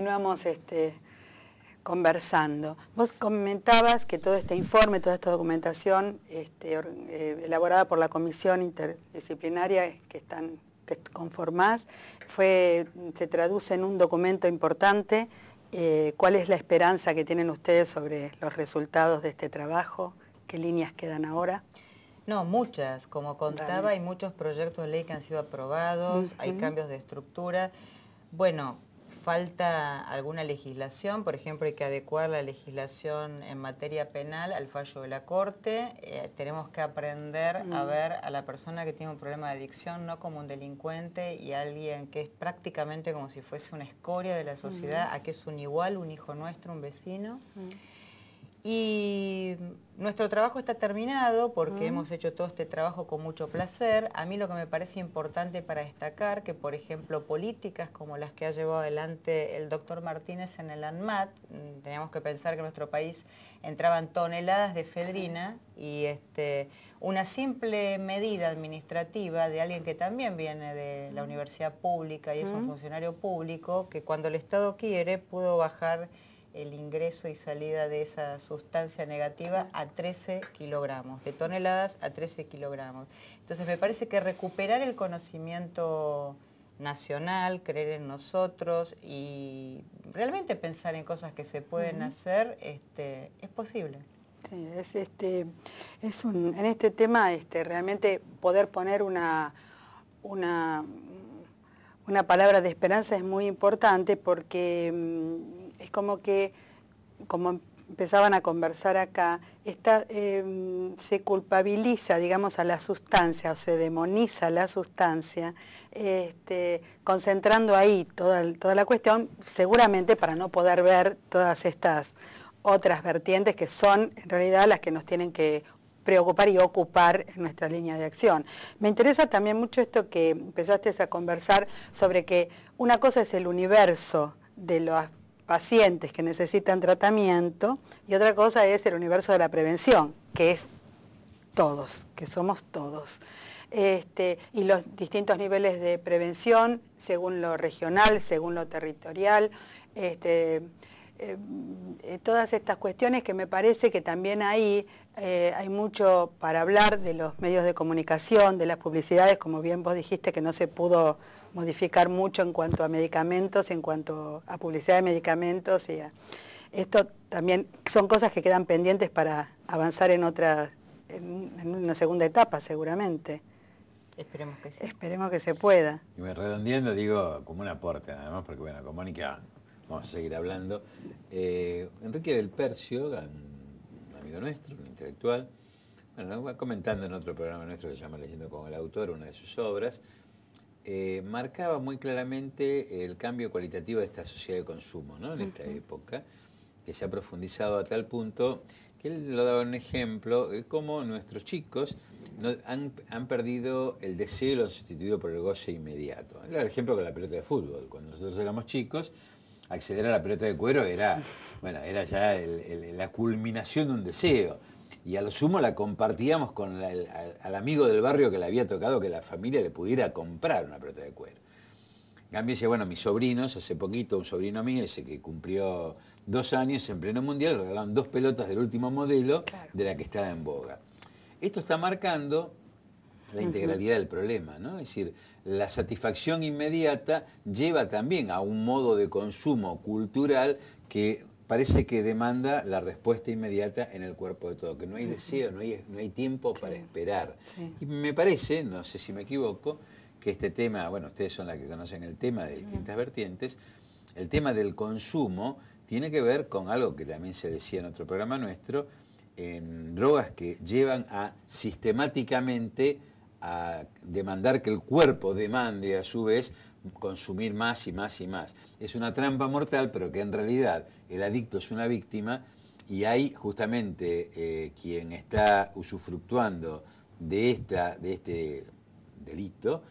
continuamos este, conversando. Vos comentabas que todo este informe, toda esta documentación este, eh, elaborada por la comisión interdisciplinaria que están conformás, fue, se traduce en un documento importante. Eh, ¿Cuál es la esperanza que tienen ustedes sobre los resultados de este trabajo? ¿Qué líneas quedan ahora? No, muchas. Como contaba, hay muchos proyectos de ley que han sido aprobados, hay cambios de estructura. Bueno, falta alguna legislación, por ejemplo, hay que adecuar la legislación en materia penal al fallo de la Corte. Eh, tenemos que aprender a mm. ver a la persona que tiene un problema de adicción no como un delincuente y alguien que es prácticamente como si fuese una escoria de la sociedad, mm. a que es un igual, un hijo nuestro, un vecino. Mm. Y nuestro trabajo está terminado porque hemos hecho todo este trabajo con mucho placer. A mí lo que me parece importante para destacar que, por ejemplo, políticas como las que ha llevado adelante el doctor Martínez en el ANMAT, mm, teníamos que pensar que en nuestro país entraban toneladas de efedrina y este, una simple medida administrativa de alguien que también viene de la universidad pública y es un funcionario público, que cuando el Estado quiere pudo bajar el ingreso y salida de esa sustancia negativa a 13 kilogramos, de toneladas a 13 kilogramos. Entonces me parece que recuperar el conocimiento nacional, creer en nosotros y realmente pensar en cosas que se pueden hacer, este, es posible. Sí, es, este, es un, en este tema este, realmente poder poner una, una, una palabra de esperanza es muy importante porque mm, es como que, como empezaban a conversar acá, em, se culpabiliza, digamos, a la sustancia o se demoniza la sustancia, este, concentrando ahí toda, toda la cuestión, seguramente para no poder ver todas estas otras vertientes que son en realidad las que nos tienen que preocupar y ocupar en nuestra línea de acción. Me interesa también mucho esto que empezaste a conversar sobre que una cosa es el universo de los pacientes que necesitan tratamiento y otra cosa es el universo de la prevención, que es todos, que somos todos. Este, y los distintos niveles de prevención según lo regional, según lo territorial. Este, eh, mm, todas estas cuestiones que me parece que también ahí eh, hay mucho para hablar de los medios de comunicación, de las publicidades, como bien vos dijiste que no se pudo modificar mucho en cuanto a medicamentos, en cuanto a publicidad de medicamentos. Y Esto también son cosas que quedan pendientes para avanzar en otra, en, una segunda etapa seguramente. Esperemos que Esperemos que se pueda. Y me redondiendo digo como un aporte, además, porque bueno, con Mónica vamos a seguir hablando. Eh, Enrique del Percio, un amigo nuestro, un intelectual, bueno, comentando en otro programa nuestro que se llama Leyendo con el autor, una de sus obras, eh, marcaba muy claramente el cambio cualitativo de esta sociedad de consumo ¿no? en esta época, que se ha profundizado a tal punto que él lo daba un ejemplo de cómo nuestros chicos han, perdido el deseo y lo han sustituido por el goce inmediato. el ejemplo con la pelota de fútbol. Cuando nosotros éramos chicos, acceder a la pelota de cuero era, bueno, era ya la culminación de un deseo. Y a lo sumo la compartíamos con el, al amigo del barrio que le había tocado que la familia le pudiera comprar una pelota de cuero. También decía, bueno, mis sobrinos, hace poquito un sobrino mío, ese que cumplió dos años en pleno mundial, regalaron dos pelotas del último modelo de la que estaba en boga. Esto está marcando la integralidad del problema, ¿no? Es decir, la satisfacción inmediata lleva también a un modo de consumo cultural que parece que demanda la respuesta inmediata en el cuerpo de todo, que no hay deseo, no hay, no hay tiempo para esperar. Y me parece, no sé si me equivoco, que este tema, bueno, ustedes son las que conocen el tema de distintas vertientes, el tema del consumo tiene que ver con algo que también se decía en otro programa nuestro, en drogas que llevan a sistemáticamente a demandar que el cuerpo demande a su vez consumir más y más y más. Es una trampa mortal, pero que en realidad el adicto es una víctima y hay justamente eh, quien está usufructuando de, esta, de este delito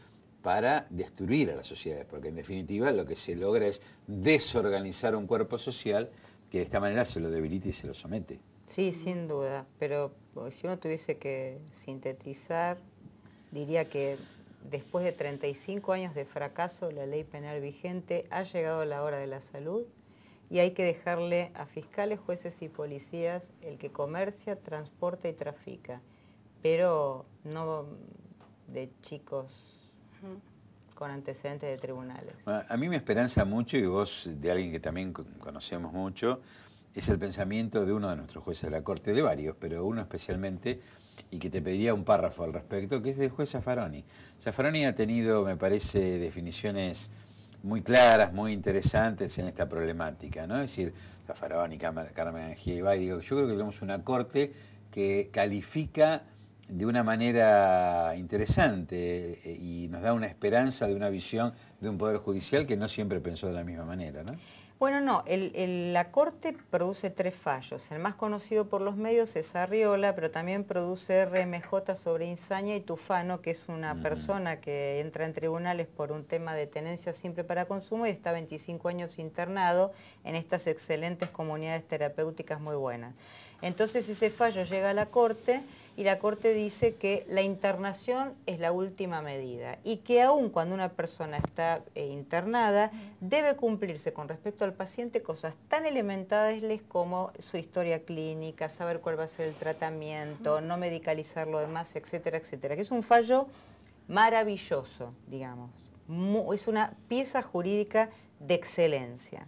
para destruir a la sociedad porque en definitiva lo que se logra es desorganizar un cuerpo social que de esta manera se lo debilita y se lo somete. Sí, sin duda, pero pues, si uno tuviese que sintetizar diría que después de 35 años de fracaso la ley penal vigente, ha llegado la hora de la salud y hay que dejarle a fiscales, jueces y policías el que comercia, transporta y trafica, pero no de chicos con antecedentes de tribunales. a mí me esperanza mucho, y vos de alguien que también conocemos mucho, es el pensamiento de uno de nuestros jueces de la Corte, de varios, pero uno especialmente, y que te pediría un párrafo al respecto, que es del juez Zaffaroni. Zaffaroni ha tenido, me parece, definiciones muy claras, muy interesantes en esta problemática, ¿no? Es decir, Zaffaroni, Carmen y digo, yo creo que tenemos una Corte que califica de una manera interesante eh, y nos da una esperanza de una visión de un Poder Judicial que no siempre pensó de la misma manera, ¿no? Bueno, no, la Corte produce tres fallos. El más conocido por los medios es Arriola, pero también produce RMJ sobre Insaña y Tufano, que es una persona que entra en tribunales por un tema de tenencia simple para consumo y está 25 años internado en estas excelentes comunidades terapéuticas muy buenas. Entonces ese fallo llega a la Corte y la Corte dice que la internación es la última medida y que aun cuando una persona está eh, internada debe cumplirse con respecto al paciente cosas tan elementales como su historia clínica, saber cuál va a ser el tratamiento, no medicalizar lo demás, etcétera, etcétera, que es un fallo maravilloso, digamos. es una pieza jurídica de excelencia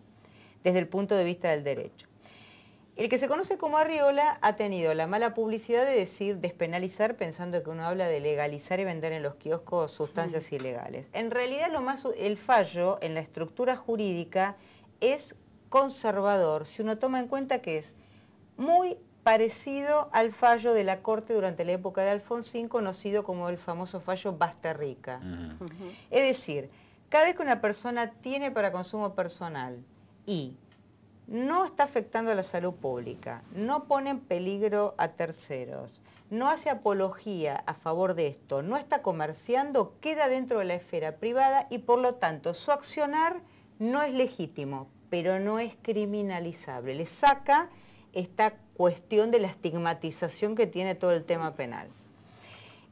desde el punto de vista del derecho. El que se conoce como Arriola ha tenido la mala publicidad de decir despenalizar pensando que uno habla de legalizar y vender en los kioscos sustancias mm. ilegales. En realidad lo más el fallo en la estructura jurídica es conservador si uno toma en cuenta que es muy parecido al fallo de la Corte durante la época de Alfonsín, conocido como el famoso fallo Basta Rica. Mm. Es decir, cada vez que una persona tiene para consumo personal y no está afectando a la salud pública, no pone en peligro a terceros, no hace apología a favor de esto, no está comerciando, queda dentro de la esfera privada y por lo tanto su accionar no es legítimo, pero no es criminalizable. Le saca esta cuestión de la estigmatización que tiene todo el tema penal.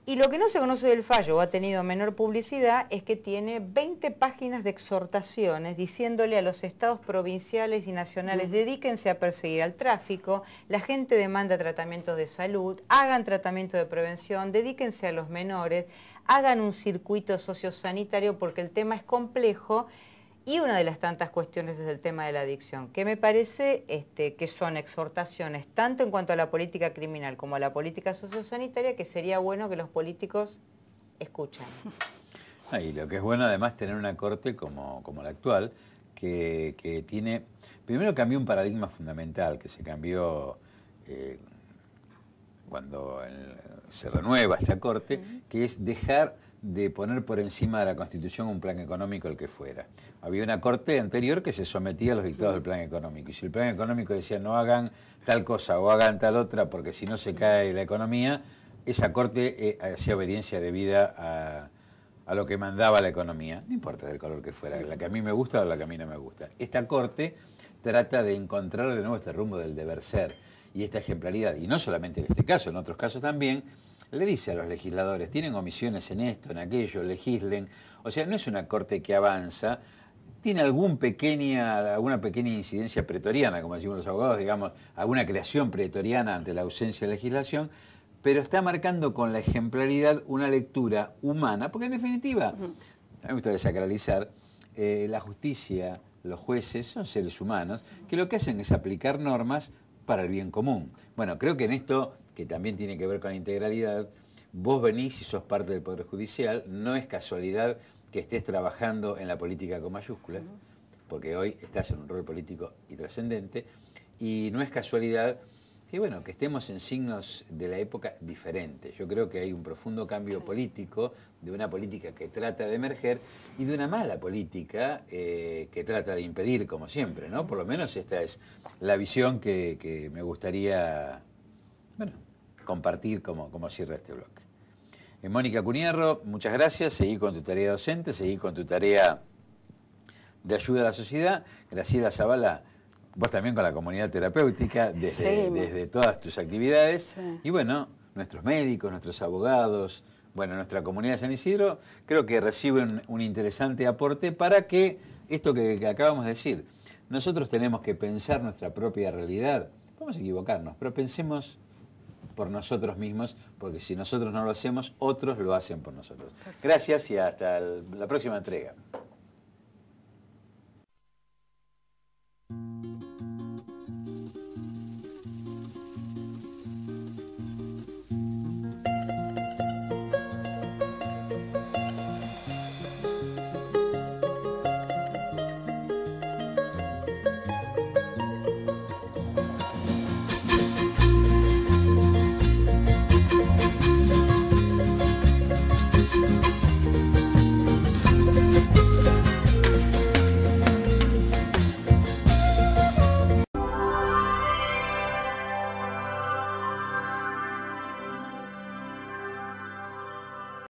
Y lo que no se conoce del fallo o ha tenido menor publicidad es que tiene 20 páginas de exhortaciones diciéndole a los estados provinciales y nacionales dedíquense a perseguir al tráfico, la gente demanda tratamientos de salud, hagan tratamiento de prevención, dedíquense a los menores, hagan un circuito sociosanitario porque el tema es complejo y una de las tantas cuestiones es el tema de la adicción, que me parece este, que son exhortaciones tanto en cuanto a la política criminal como a la política sociosanitaria que sería bueno que los políticos escuchen. y lo que es bueno además tener una corte como, la actual, que, tiene, primero cambió un paradigma fundamental que se cambió eh, cuando se renueva esta corte, que es dejar de poner por encima de la Constitución un plan económico, el que fuera. Había una corte anterior que se sometía a los dictados del plan económico. Y si el plan económico decía no hagan tal cosa o hagan tal otra porque si no se cae la economía, esa corte eh, hacía obediencia debida a, a lo que mandaba la economía, no importa del color que fuera, la que a mí me gusta o la que a mí no me gusta. Esta corte trata de encontrar de nuevo este rumbo del deber ser y esta ejemplaridad, y no solamente en este caso, en otros casos también, le dice a los legisladores, tienen omisiones en esto, en aquello, legislen. O sea, no es una corte que avanza, tiene algún pequeña, alguna pequeña incidencia pretoriana, como decimos los abogados, digamos, alguna creación pretoriana ante la ausencia de legislación, pero está marcando con la ejemplaridad una lectura humana, porque en definitiva, a mí me gusta desacralizar, eh, la justicia, los jueces son seres humanos que lo que hacen es aplicar normas para el bien común. Bueno, creo que en esto que también tiene que ver con la integralidad, vos venís y sos parte del Poder Judicial, no es casualidad que estés trabajando en la política con mayúsculas, porque hoy estás en un rol político y trascendente, y no es casualidad que, bueno, que estemos en signos de la época diferente. Yo creo que hay un profundo cambio político, de una política que trata de emerger y de una mala política eh, que trata de impedir, como siempre, ¿no? Por lo menos esta es la visión que, me gustaría, bueno, compartir como, como cierra este bloque. Eh, Mónica Cunierro, muchas gracias. Seguí con tu tarea docente, seguí con tu tarea de ayuda a la sociedad. Graciela Zavala, vos también con la comunidad terapéutica, desde, todas tus actividades. Y bueno, nuestros médicos, nuestros abogados, bueno, nuestra comunidad de San Isidro, creo que reciben un interesante aporte para que esto que, que acabamos de decir, nosotros tenemos que pensar nuestra propia realidad. Vamos a equivocarnos, pero pensemos por nosotros mismos, porque si nosotros no lo hacemos, otros lo hacen por nosotros. Gracias y hasta la próxima entrega.